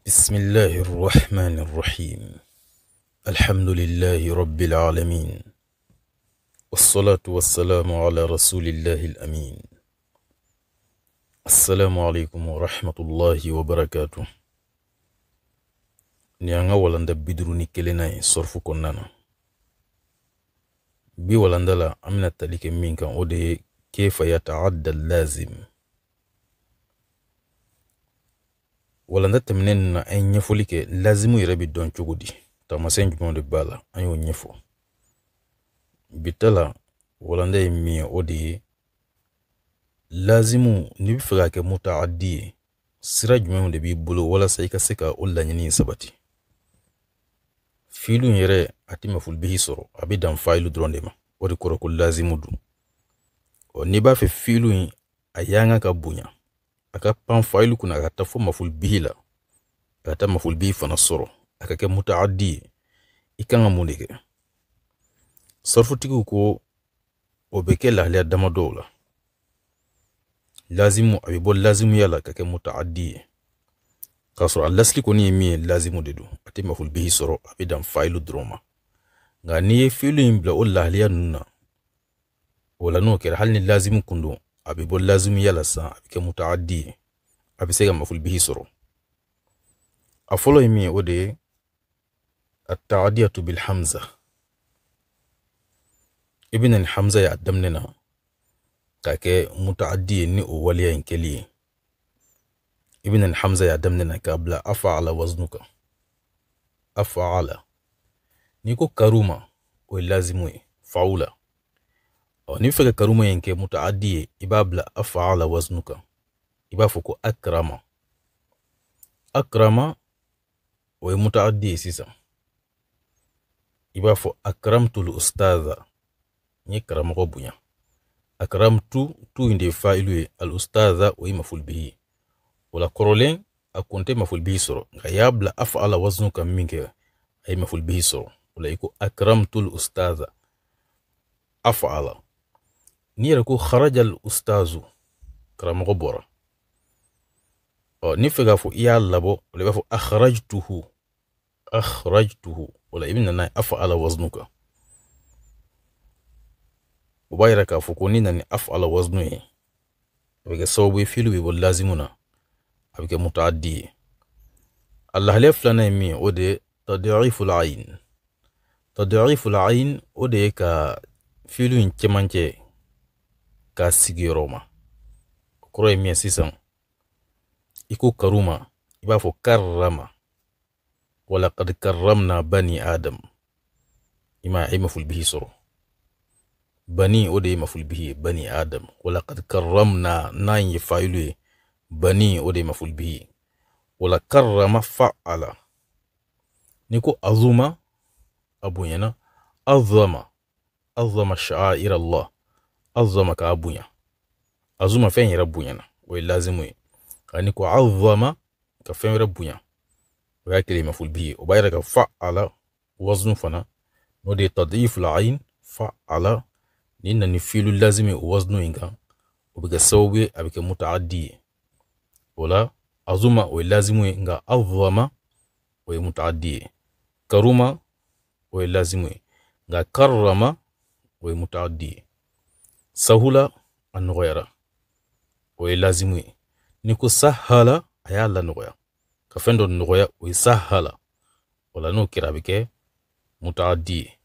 بسم الله الرحمن الرحيم الحمد لله رب العالمين والصلاة والسلام على رسول الله الأمين السلام عليكم ورحمة الله وبركاته نيانا ولندا بدروني كليناي صرفو كنانا بي ولندا لا أمنا تلك مينكا ودي كيف يتعدى اللازم walanda tɛmɛnen na an ye ɲɛfɔli kɛ lazimu yɛrɛ bɛ dɔn cogo di taamasɛn jumɛnw de b'a la an y'o ɲɛfɔ bita la walanda ye min ye o de ye lazimu n'i bɛ fɛ ka kɛ mutaadi ye sira jumɛnw de b'i bolo walasa i ka se ka o laɲini sabati fiilu yɛrɛ a tɛ mafulubihi sɔrɔ a bɛ dan fayilu dɔrɔn de ma o de kɔrɔ ko lazimu don n'i b'a fɛ fiilu in a yanga ka bonya a ka pan fayilu kunna a ka ta fo mafulibihi la a ka taa mafulibihi fana sɔrɔ a ka kɛ mutaaddi ye i kan ka mun de kɛ sarifutigiw ko o bɛ kɛ lahalaya dama dɔw la lazimu a bɛ bɔ lazimuya la ka kɛ mutaaddi ye k'a sɔrɔ a lasili kɔni ye min ye lazimu de don a tɛ mafulibihi sɔrɔ a bɛ dan fayilu dɔrɔn ma nka n'i ye fiyilu in bila o lahaliya ninnu na o la n'o kɛra hali ni lazimu kun don أبي بول لازم يلسا أبي كمتعدي أبي سيغا مفول به سرو أفولو يمي ودي التعدية بالحمزة ابن الحمزة يقدمنا كاكي متعدي ني أوليا إنكلي ابن الحمزة يقدمنا قبل أفعل وزنك أفعل نيكو كاروما ولازموي فعوله ɔ n'i ka karuma in kɛ mutaadi ye i b'a bila afaala wazinu kan i b'a fɔ ko akrama akrama o ye mutaadi ye sisan i b'a fɔ akramtul ustaza n ye karamɔgɔ bonya akramtu tu in de ye fa'ilu ye al o ye mafulbihi ye o la kɔrɔlen a kun tɛ mafulbihi sɔrɔ nka y'a bila afaala wazinu kan min kɛ a ye mafulbihi sɔrɔ o la i ko akramtul ustaza afaala نيركو خرج الأستاذ كرامو غبورا نفقا فو إيا اللبو ولبا فو أخرجته أخرجته ولا إبن ناي أفعل وزنك وبايركا فو كونينا ني أفعل وزنه أبقى صوب فيلو بيبو لازمنا أبقى متعدي الله لف لنا يمي ودي تضعيف العين تضعيف العين ودي كا فيلو ينكي k'a sigiyɔrɔ ma o kɔrɔ ye min sisan i ko karuma i b'a fɔ karama walakad karamna bani adam i ma e mafulibihi sɔrɔ bani o de ye mafulibihi ye bani adam walakad karamna n'a ye fayilu ye bani o de ye mafulibihi ye wala karama fa'ala ni ko azuma a bonyana azama azama sha'air allah azama ka abunya azuma fɛn yɛrɛ bonyana o ye lazimu ye ani ko azama ka fɛn wɛrɛ bonya o y'a kelen maful bi ye o b'a yɛrɛ ka fa ala waznu fana n'o de ye fila ain fa ala ni na ni filu lazimi o waznu in kan o bɛ kɛ sababu ye a bɛ kɛ mutaaddi ye o la azuma o ye lazimu ye nka azama o ye mutaaddi ye karuma o ye lazimu ye nka karrama o ye mutaaddi ye sahula a nɔgɔyara o ye lazimu ye ni ko sahala a y'a lanɔgɔya ka fɛn dɔ nɔgɔya o ye sahala o la n'o kɛra a bɛ kɛ mutaadi ye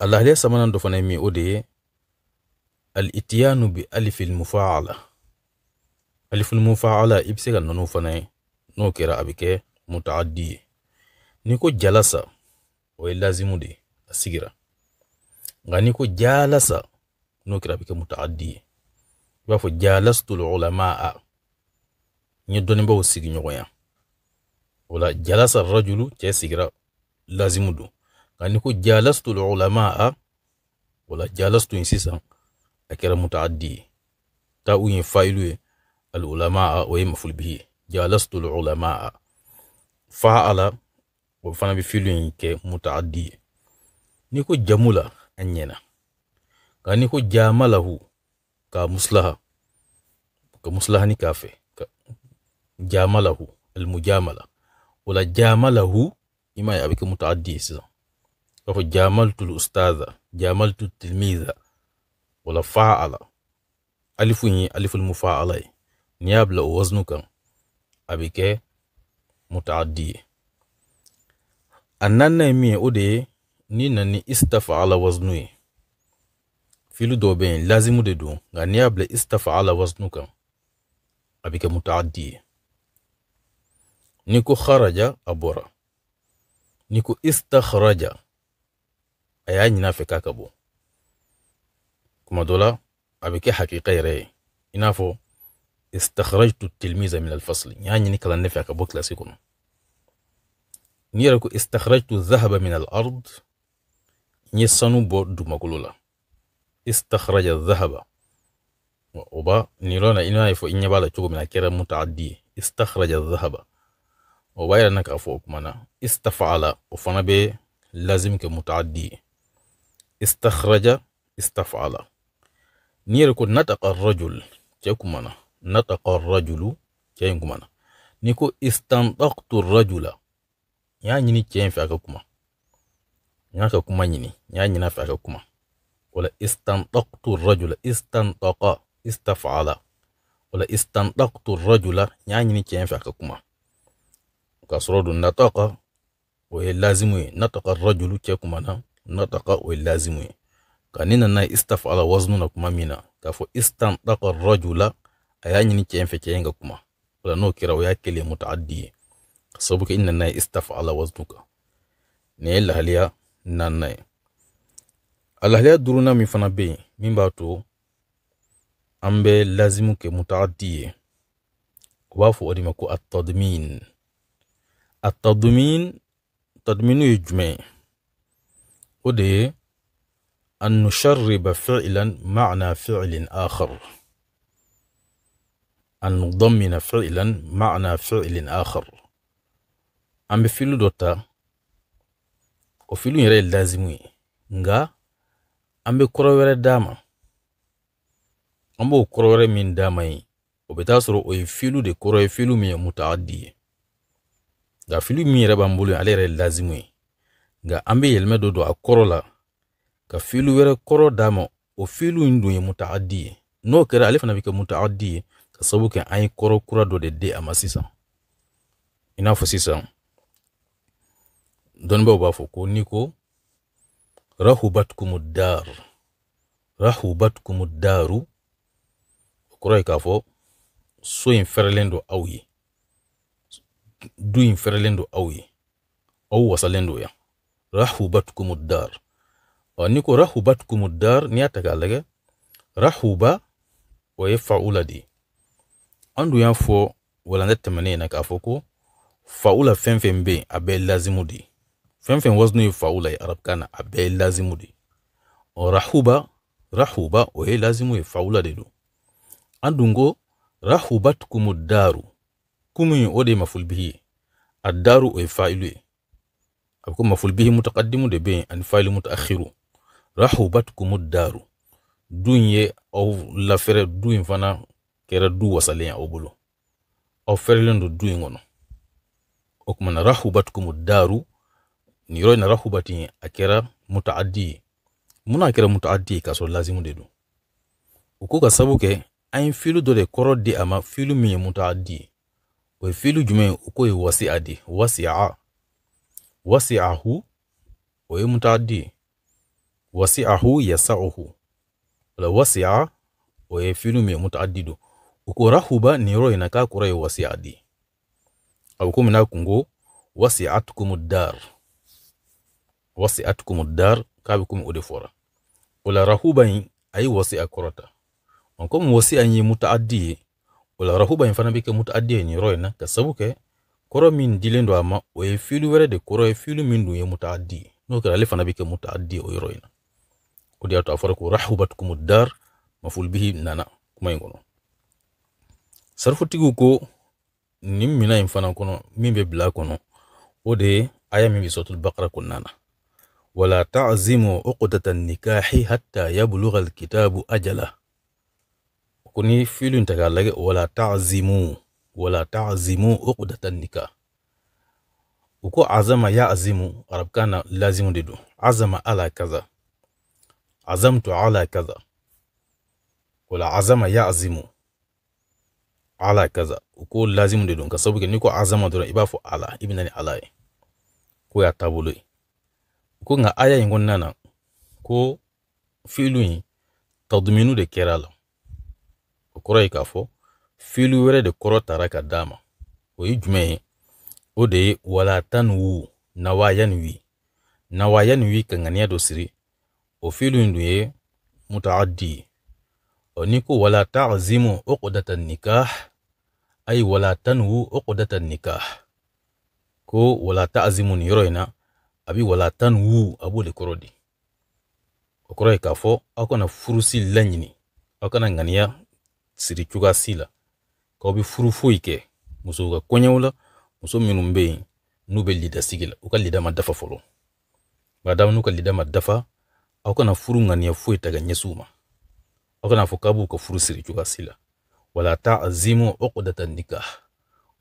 a lahaliya sabanan dɔ fana ye min o de ye al-itiyanu bi alifil mufaala alifil mufaala i bɛ se ka na n'o fana ye n'o kɛra a bɛ kɛ mutaadi ye ni ko jalasa o ye lazimu de ye a sigira غنيكو جالس نكرة بك متعدية بافو جالست العلماء نيدوني بو سيغي نيويا ولا جلس الرجل تي سيغرا لازم دو غنيكو جالست العلماء ولا جالست انسيسا أكرا متعدية تاو ينفايلو العلماء ويمفل به جالست العلماء فعل وفانا بفيلو ينكي متعدية نيكو جمولا an ɲɛna nka ni ko jamalahu ka muslaha ka muslahani k'a fɛ jamalahu almujamala o la jamalahu i m'a ye a bɛ kɛ mutaaddi ye sisan i b'a fɔ jamaltu ustaza jamaltu tilmiza o la fa'ala alifu in ye aliful mufa'ala ye n'i y'a bila o wazinu kan a bɛ kɛ mutaaddi ye a naaninan ye min ye o de ye n'i nani istafala waznu ye filu dɔw bɛ yen lazimu de don nka n'i y'a bila istafala waznu kan a bɛ kɛ mutaaddi ye n'i ko kharaja a bɔra n'i ko istakharaja a y'a ɲin'a fɛ k'a ka bɔ kuma dɔ la a bɛ kɛ hakika yɛrɛ ye i n'a fɔ istakhrajtu tilmiza min alfasli n y'a ɲini kalanden fɛ a ka bɔ kilasi kɔnɔ n'i yɛrɛ ko istakhrajtu zahaba min alard n ye sanu bɔ dugumakolo la istakhraja dhahaba o ba nin yɔrɔ la i n'a ye fɔ i ɲɛ b'a la cogo min na a kɛra mutaaddi ye istakhraja dhahaba o b'a yira na k'a fɔ o kuma na istafala o fana bɛ lazim kɛ mutaaddi ye istakhraja istafala n'i yɛrɛ ko nataqa rajul cɛ kumana nataqa rajulu cɛ in kumana n'i ko istantaqtu rajula n y'a ɲini cɛ in fɛ a ka kuma n y'a ka kuma ɲini n y'a ɲin'a fɛ a ka kuma wala istantaktu rajula istantaka istafala wala istantaktu rajula n y'a ɲini cɛ kuma k'a sɔrɔ don nataka o ye lazimu ye nataka rajulu cɛ kuma na nataka o ye lazimu ye ka istafala wazinu na kuma min na k'a fɔ rajula a y'a ɲini cɛ in fɛ kuma wala n'o kɛra o y'a mutaaddi ye ka sababu istafala wazinu kan nin ye naaninan ye a lahalaya duurunan min fana be yen min b'a to an lazimu ke mutaaddi ye u b'a fɔ at-tadmin at-tadmin tadminu ye jumɛn o de an nusharriba fi'lan ma'na fi'lin akhar an nudammina fi'lan ma'na fi'lin akhar ambe fi'lu dɔ o filu yɛrɛ ye lazimu ye nga an be kɔrɔ wɛrɛ d'a an b'o kɔrɔ wɛrɛ min d'a ma ye o bɛ taa sɔrɔ o ye filiw de kɔrɔ ye filiw min ye mutaadi ye nka fili min yɛrɛ b'an bolo ale yɛrɛ ye lazimu ye nka an bɛ yɛlɛmɛ dɔ don a kɔrɔ la ka fili wɛrɛ kɔrɔ d'a o filiw in dun ye mutaadi ye n'o kɛra ale fana bɛ kɛ mutaadi ye ka sabu kɛ an ye kɔrɔ kura dɔ de di a ma sisan i n'a fɔ sisan dɔnnibaw b'a fɔ ko ni ko rahubatkumu daru rahubatkumu daru o kɔrɔ ye k'a fɔ so in fɛrɛlen don aw ye du in fɛrɛlen don aw ye aw wasalen don yan rahubatkumu dar ɔ ni ko rahubatkumu dar n'i y'a ta k'a lajɛ rahuba o ye faula de ye an dun y'a fɔ walanda tɛmɛnen na k'a fɔ ko faula fɛn fɛn bɛ yen a bɛɛ lazimu de ye fɛn fɛn wasunu ye faw la ye arabukan na a bɛɛ lazimu de rahuba rahuba o ye lazimu ye faw la de don an dun ko rahubatkumu daru kumu o de ye mafulbihi ye a daru o ye fa'ilu ye a bɛ ko mafulbihi mutaqaddimu de bɛ yen ani fa'ilu mutaakhiru rahubatkumu daru du in ye aw lafɛrɛ du in fana kɛra du wasalen aw bolo aw fɛrɛlen don du in kɔnɔ o kumana rahubatkumu daru ni yɔrɔ na rahubati a kɛra mutaaddi ye mun n'a kɛra mutaaddi ye k'a sɔrɔ lazimu de don u ko ka sabu kɛ an ye filu dɔ de kɔrɔ di a ma filu min ye mutaaddi ye o ye filu jumɛn ye o ko ye wasi'a de wasi'a wasi'ahu o ye mutaaddi ye wasi'ahu yasa'uhu wala wasi'a o ye filu min ye mutaaddi don u ko rahuba nin yɔrɔ in na k'a kɔrɔ ye wasi'a de ye a bɛ komi n'a kun ko wasi'atukumu dar wasi'atkum dar k'a bɛ komi o de fɔra rahuba in ayi wasi wasi'a kɔrɔta komi wasi anyi ye mutaaddi ula rahuba in fana bike kɛ mutaaddi ni nin na ka sabu koro min dilendo ama a ma o ye fiili wɛrɛ de koro ye fiili min dun ye mutaaddi ye n'o kɛra le fana bike kɛ mutaaddi o yɔrɔ in na o de y'a to a fɔra ko rahubatkum dar maful bihi nana kuma in sarfu sarifutigiw ko nin mina in fana kono min bɛ bila kono ode o de ye aya min bɛ sɔtul bakara kɔnɔna ولا تعزموا عقدة النكاح حتى يبلغ الكتاب أجله كوني فيلو انتقال ولا تعزموا ولا تعزموا عقدة النكاح uko azama ya azimu arab kana lazimu dido azama ala kaza azamtu ala kaza wala azama ya azimu ala kaza uko lazimu dido nka sabu ke niko azama dora ibafo ala ibnani ala ko ya tabuloi ko nga aya in kɔnɔna na ko filu in tadminu de kɛra la o kɔrɔ ye k'a fɔ filu wɛrɛ de kɔrɔ tara ka d'a ma o ye jumɛn ye o de ye wala tan wu nawaya ni wi nawaya ni wi ka ŋaniya dɔ siri o filu yin dun ye mutaaddi ye ni ko wala ta'zimu uqdata nikah ay wala tanwu uqdata nika ko wala ta'zimu ni yɔrɔ in na a bɛ wala tan ni wu a b'o de kɔrɔ di o kɔrɔ ye k'a fɔ aw kana furusi laɲini aw kana ŋaniya siri cogoya si la k'aw bɛ furu foyi kɛ musow ka kɔɲɔw la muso minnu bɛ yen n'u bɛ lidasigi la u ka lida ma dafa fɔlɔ madamu n'u ka lida ma dafa aw kana furu ŋaniya foyi ta ka ɲɛsin u ma aw kana fɔ k'a b'u ka furu siri cogoya si la wala ta azimu uqdatan nikah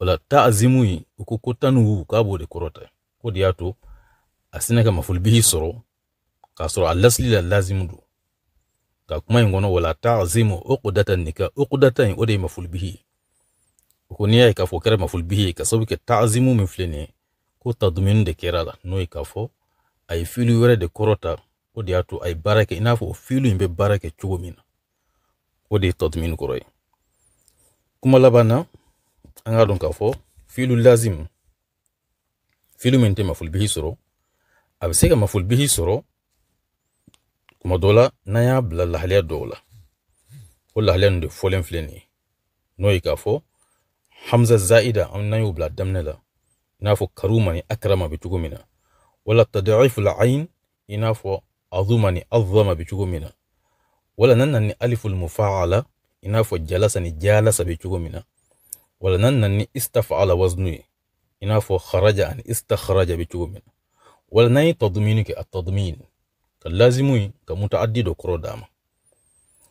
wala ta azimu in u ko ko tanu k'a b'o de kɔrɔ ta k'o de y'a to a sina ka mafulbihi sɔrɔ k'a sɔrɔ a lasili la lazimu do ka kuma in kɔnɔ wala ta'zimu uqdatan nika uqdatan o de ye mafulbihi ye o ko n'i y'a ye k'a fɔ o kɛra mafulbihi ye ka sababu kɛ ta'zimu min filɛ nin ye ko tadumini de kɛra la n'o ye k'a fɔ a ye fili wɛrɛ de kɔrɔta o de y'a to a ye baara kɛ i n'a fɔ o fili in bɛ baara kɛ cogo min na o de ye tadumini kɔrɔ ye kuma laban na an k'a dɔn k'a fɔ filu lazim filu min tɛ mafulbihi sɔrɔ a bɛ se ka mafolobihi sɔrɔ kuma dɔ la n'an y'a bila lahalaya dɔw la o lahalaya ninnu de fɔlen filɛ nin ye n'o ye k'a fɔ hamza zaida n'an y'o bila daminɛ la i n'a fɔ karuma ni akarama bɛ cogo min na wala tadaifu ayn i n'a fɔ azuma ni azama bɛ cogo min na wala n'an nana ni aliful mufaala i n'a fɔ jalasa ni jalasa bɛ cogo min na wala n'an nana ni istafaala waznu ye i n'a fɔ kharaja ani istakharaja bɛ cogo min na wal nay tadminuki at tadmin kan lazimu ka mutaaddi do kro dama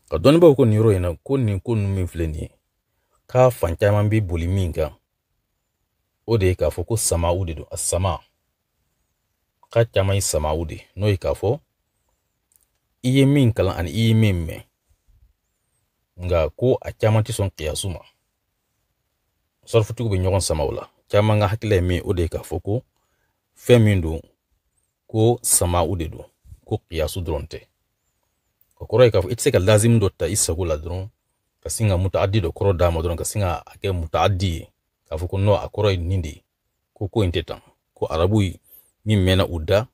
ka dɔnnibaw ko nin yɔrɔ in na ko nin ko ninnu min filɛ nin ye k'a fan caman bɛ boli min kan o de ye k'a fɔ ko samaw de don a sama k'a caman ye samaw de n'o ye k'a fɔ i ye min kalan ani i ye min mɛn nka ko a caman tɛ sɔn kiyasu ma sɔrɔfitigiw bɛ ɲɔgɔn sama o la caman ka hakilila ye min o de ye k'a fɔ ko fɛn min don ko sama'u de don ko qiyasu dɔrɔn tɛ o kɔrɔ ye k'a fɔ i tɛ se ka lazimi dɔ ta i sago la dɔrɔn ka sin ka mutaadi dɔ kɔrɔ d'a ma dɔrɔn ka sin ka kɛ mutaadi ye k'a fɔ ko nɔ a kɔrɔ ye nin de ye ko ko in tɛ tan ko arabu min mɛnna u da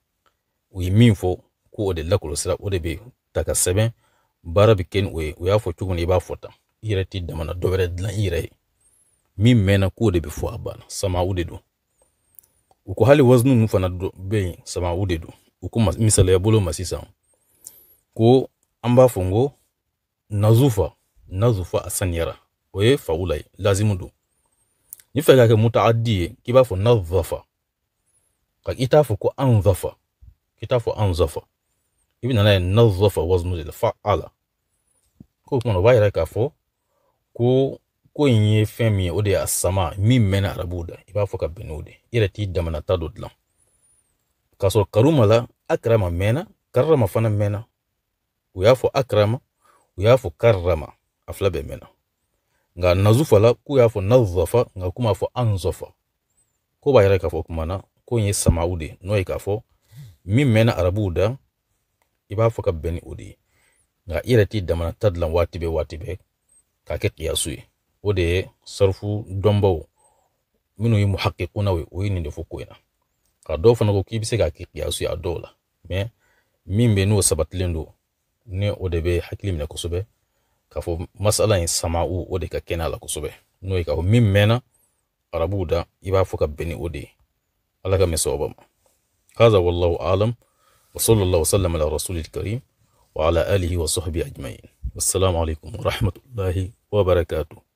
u ye min fɔ ko o de lakɔlɔsira o de bɛ ta ka sɛbɛn baara bɛ kɛ ni o ye o y'a fɔ cogo min i b'a fɔ tan i yɛrɛ t'i damana dɔ wɛrɛ dilan i yɛrɛ ye min mɛnna k'o de bɛ fɔ a banna sama'u de don u hali wazinu ninnu fana bɛ yen sama u de don u ko bolo ma sisan ko an b'a fɔ n nazufa nazufa a saniyara o ye fawula ye lazimu do ni fɛ ka kɛ mutaaddi ye k'i b'a fɔ nazafa ka i t'a fɔ ko anzafa zafa k'i t'a fɔ an i bɛ na n'a ye nazafa wazinu de la fa'ala ko o tuma o b'a yira k'a fɔ ko ko in ye fɛn min ye o de ye a sama min mɛnna arabuw da i b'a fɔ ka bɛn n'o de i yɛrɛ t'i damanata dɔ dilan k'a sɔrɔ karuma la akarama mɛnna karama fana mɛnna u y'a fɔ akarama u y'a fɔ karama a fila bɛɛ mɛnna nka nazufa la k'u y'a fɔ nazafa nka kuma fɔ anzafa ko b'a yɛrɛ k'a fɔ kumana ko in ye samaw de n'o ye k'a fɔ min mɛnna arabuw da i b'a fɔ ka bɛn ni o de ye nka i yɛrɛ t'i damana dilan waati bɛɛ waati bɛɛ k'a kɛ kiyasu ye o de ye sarifu dɔnbaw minnu ye muhakikunaw ye o ye nin de fɔ ko in na ka dɔw fana ko k'i bɛ se k'a kɛ kiyasu ye a dɔw la mɛ min bɛ n'o sabatilen don ni o de bɛ hakili minɛ kosɛbɛ k'a fɔ masala in sama'u o de ka kɛnɛ a la kosɛbɛ n'o ye k'a fɔ min mɛnna arabuw da i b'a fɔ ka bɛn ni o de ye ala ka mɛn sababa ma هذا والله أعلم وصلى الله وسلم على رسول الكريم وعلى آله وصحبه أجمعين والسلام عليكم ورحمة الله وبركاته